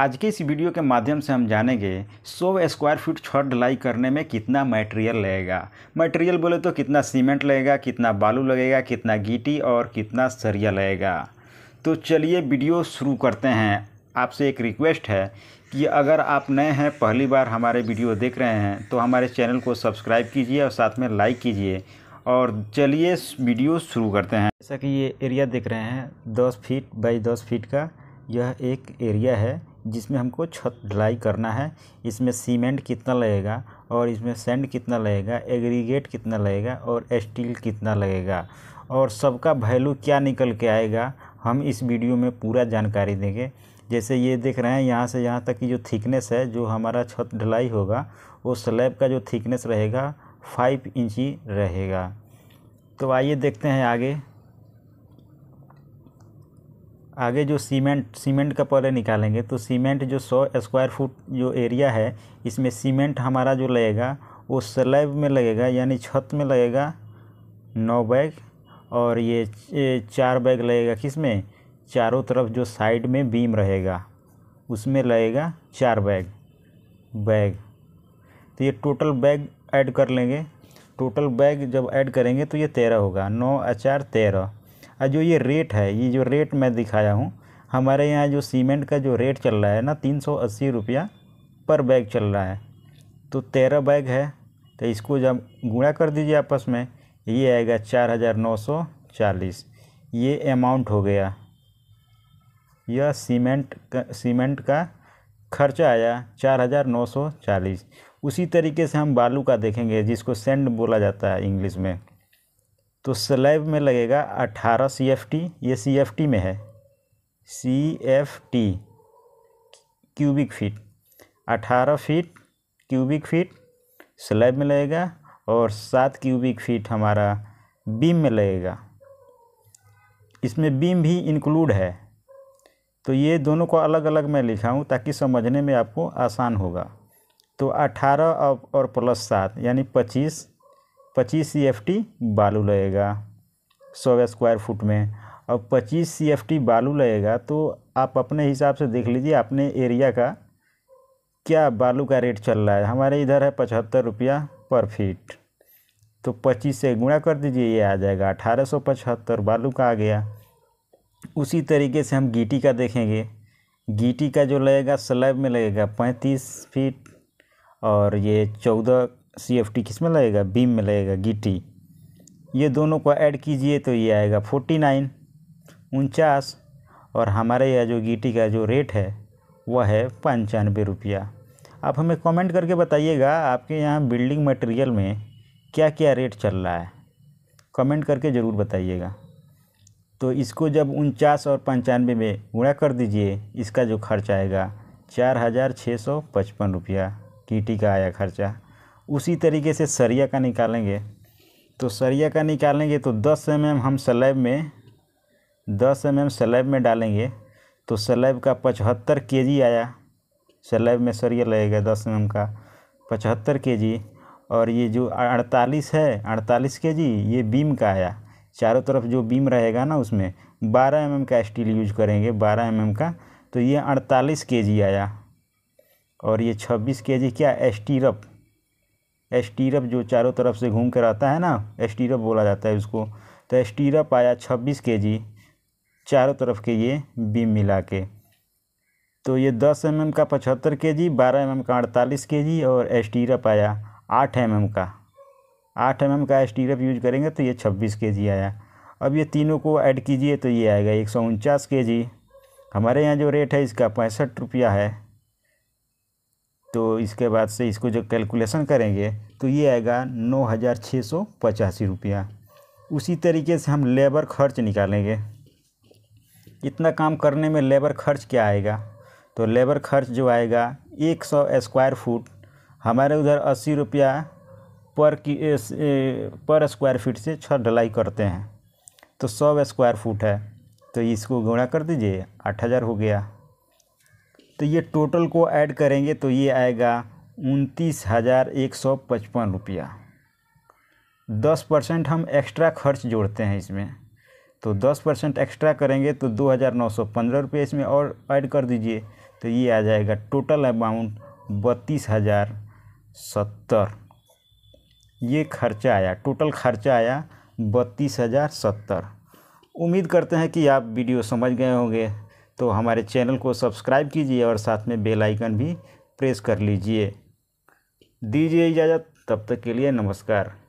आज के इस वीडियो के माध्यम से हम जानेंगे 100 स्क्वायर फीट छत ढलाई करने में कितना मटेरियल लगेगा मटेरियल बोले तो कितना सीमेंट लगेगा कितना बालू लगेगा कितना गीटी और कितना सरिया लगेगा तो चलिए वीडियो शुरू करते हैं आपसे एक रिक्वेस्ट है कि अगर आप नए हैं पहली बार हमारे वीडियो देख रहे हैं तो हमारे चैनल को सब्सक्राइब कीजिए और साथ में लाइक कीजिए और चलिए वीडियो शुरू करते हैं जैसा कि ये एरिया देख रहे हैं दस फीट बाई दस फीट का यह एक एरिया है जिसमें हमको छत ढलाई करना है इसमें सीमेंट कितना लगेगा और इसमें सेंड कितना लगेगा एग्रीगेट कितना लगेगा और स्टील कितना लगेगा और सबका वैल्यू क्या निकल के आएगा हम इस वीडियो में पूरा जानकारी देंगे जैसे ये देख रहे हैं यहाँ से यहाँ तक की जो थिकनेस है जो हमारा छत ढलाई होगा वो स्लैब का जो थिकनेस रहेगा फाइव इंची रहेगा तो आइए देखते हैं आगे आगे जो सीमेंट सीमेंट का पहले निकालेंगे तो सीमेंट जो सौ स्क्वायर फुट जो एरिया है इसमें सीमेंट हमारा जो लगेगा वो स्लैब में लगेगा यानी छत में लगेगा नौ बैग और ये चार बैग लगेगा किस में चारों तरफ जो साइड में बीम रहेगा उसमें लगेगा चार बैग बैग तो ये टोटल बैग ऐड कर लेंगे टोटल बैग जब ऐड करेंगे तो ये तेरह होगा नौ अचार तेरह जो ये रेट है ये जो रेट मैं दिखाया हूँ हमारे यहाँ जो सीमेंट का जो रेट चल रहा है ना तीन सौ अस्सी रुपया पर बैग चल रहा है तो तेरह बैग है तो इसको जब गुणा कर दीजिए आपस में ये आएगा चार हज़ार नौ सौ चालीस ये अमाउंट हो गया यह सीमेंट का सीमेंट का खर्चा आया चार हज़ार नौ सौ चालीस उसी तरीके से हम बालू का देखेंगे जिसको सेंड बोला जाता है इंग्लिश में तो स्लैब में लगेगा अठारह सी एफ टी ये सी एफ टी में है C F T cubic feet अठारह फीट क्यूबिक फीट स्लैब में लगेगा और सात क्यूबिक फीट हमारा बीम में लगेगा इसमें बीम भी इंक्लूड है तो ये दोनों को अलग अलग मैं लिखा हूँ ताकि समझने में आपको आसान होगा तो अठारह और प्लस सात यानी पच्चीस पच्चीस सी एफ टी बालू लगेगा सौ स्क्वायर फुट में अब पच्चीस सी एफ टी बालू लगेगा तो आप अपने हिसाब से देख लीजिए अपने एरिया का क्या बालू का रेट चल रहा है हमारे इधर है पचहत्तर रुपया पर फीट तो पच्चीस से गुणा कर दीजिए ये आ जाएगा अठारह सौ पचहत्तर बालू का आ गया उसी तरीके से हम गीटी का देखेंगे गीटी का जो लगेगा स्लैब में लगेगा पैंतीस फीट और ये चौदह सी एफ टी किस में लगेगा बीम में लगेगा गिटी ये दोनों को ऐड कीजिए तो ये आएगा फोर्टी नाइन उनचास और हमारे यहाँ जो गिटी का जो रेट है वह है पंचानवे रुपया आप हमें कमेंट करके बताइएगा आपके यहाँ बिल्डिंग मटेरियल में क्या क्या रेट चल रहा है कमेंट करके ज़रूर बताइएगा तो इसको जब उनचास और पंचानवे में गुणा कर दीजिए इसका जो खर्च आएगा चार हज़ार छः सौ पचपन रुपया कीटी का आया खर्चा उसी तरीके से सरिया का निकालेंगे तो सरिया का निकालेंगे तो 10 एम mm हम सलेब में 10 एम mm सलेब में डालेंगे तो सलेब का पचहत्तर के जी आया सलेब में सरिया लगेगा दस एम mm का पचहत्तर के जी और ये जो अड़तालीस है अड़तालीस के जी ये बीम का आया चारों तरफ जो बीम रहेगा ना उसमें बारह एम mm का स्टील यूज करेंगे बारह एम mm का तो ये अड़तालीस के जी आया और ये छब्बीस के जी क्या एस्टीरप एस्टीरप जो चारों तरफ से घूम कर आता है ना एस्टीरप बोला जाता है उसको तो एस्टीरप आया छब्बीस के जी चारों तरफ के ये बीम मिला के तो ये दस एम mm का पचहत्तर के जी बारह एम mm का अड़तालीस के जी और एस्टीरप आया आठ एम mm का आठ एम का एस्टीरप यूज करेंगे तो ये छब्बीस के जी आया अब ये तीनों को ऐड कीजिए तो ये आएगा एक सौ उनचास के जी हमारे यहाँ जो रेट है इसका पैंसठ रुपया है तो इसके बाद से इसको जो कैलकुलेशन करेंगे तो ये आएगा नौ हज़ार छः सौ पचासी रुपया उसी तरीके से हम लेबर खर्च निकालेंगे इतना काम करने में लेबर खर्च क्या आएगा तो लेबर खर्च जो आएगा एक सौ स्क्वायर फुट हमारे उधर अस्सी रुपया पर की ए, ए, पर स्क्वायर फीट से छत ढलाई करते हैं तो सौ स्क्वायर फुट है तो इसको गुणा कर दीजिए आठ हज़ार हो गया तो ये टोटल को ऐड करेंगे तो ये आएगा उनतीस हज़ार एक सौ पचपन रुपया दस परसेंट हम एक्स्ट्रा खर्च जोड़ते हैं इसमें तो दस परसेंट एक्स्ट्रा करेंगे तो दो हज़ार नौ सौ पंद्रह रुपये इसमें और ऐड कर दीजिए तो ये आ जाएगा टोटल अमाउंट बत्तीस हज़ार सत्तर ये खर्चा आया टोटल खर्चा आया बत्तीस हज़ार सत्तर उम्मीद करते हैं कि आप वीडियो समझ गए होंगे तो हमारे चैनल को सब्सक्राइब कीजिए और साथ में बेल आइकन भी प्रेस कर लीजिए दीजिए इजाज़त तब तक के लिए नमस्कार